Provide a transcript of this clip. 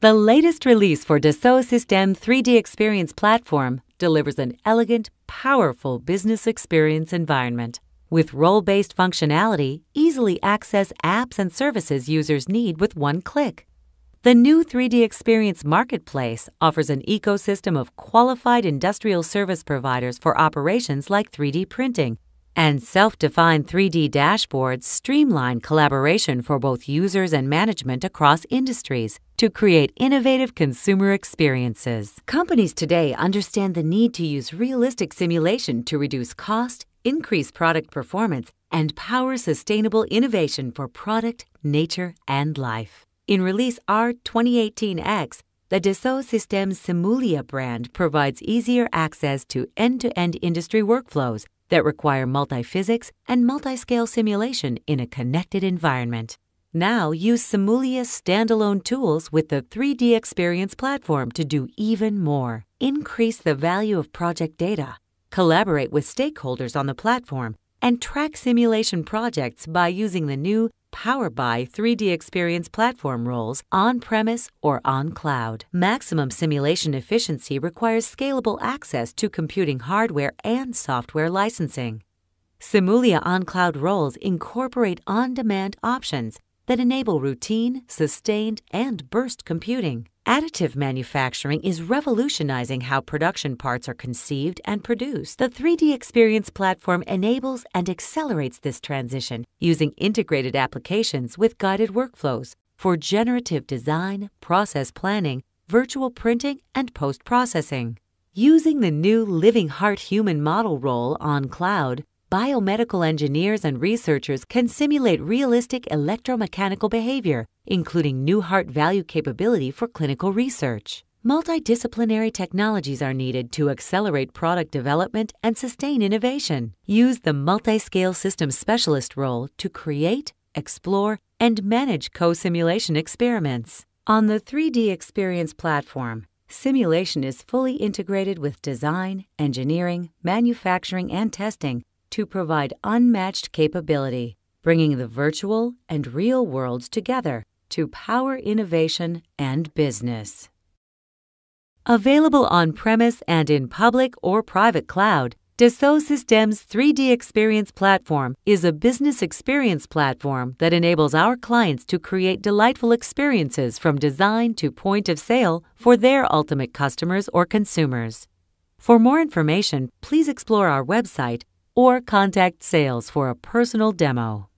The latest release for Dassault System 3D Experience platform delivers an elegant, powerful business experience environment. With role based functionality, easily access apps and services users need with one click. The new 3D Experience Marketplace offers an ecosystem of qualified industrial service providers for operations like 3D printing, and self defined 3D dashboards streamline collaboration for both users and management across industries to create innovative consumer experiences. Companies today understand the need to use realistic simulation to reduce cost, increase product performance, and power sustainable innovation for product, nature, and life. In release R2018X, the Dassault Systèmes Simulia brand provides easier access to end to end industry workflows that require multi physics and multi scale simulation in a connected environment. Now use Simulia's standalone tools with the 3D Experience platform to do even more. Increase the value of project data, collaborate with stakeholders on the platform, and track simulation projects by using the new Power by 3D Experience platform roles on premise or on cloud. Maximum simulation efficiency requires scalable access to computing hardware and software licensing. Simulia on cloud roles incorporate on demand options that enable routine, sustained, and burst computing. Additive manufacturing is revolutionizing how production parts are conceived and produced. The 3D Experience platform enables and accelerates this transition using integrated applications with guided workflows for generative design, process planning, virtual printing, and post processing. Using the new Living Heart Human Model role on cloud, biomedical engineers and researchers can simulate realistic electromechanical behavior including new heart value capability for clinical research. Multidisciplinary technologies are needed to accelerate product development and sustain innovation. Use the multi-scale system specialist role to create, explore, and manage co-simulation experiments. On the 3D Experience platform, simulation is fully integrated with design, engineering, manufacturing, and testing to provide unmatched capability, bringing the virtual and real worlds together to power innovation and business. Available on premise and in public or private cloud, Dassault Systems 3 3D Experience Platform is a business experience platform that enables our clients to create delightful experiences from design to point of sale for their ultimate customers or consumers. For more information, please explore our website or contact sales for a personal demo.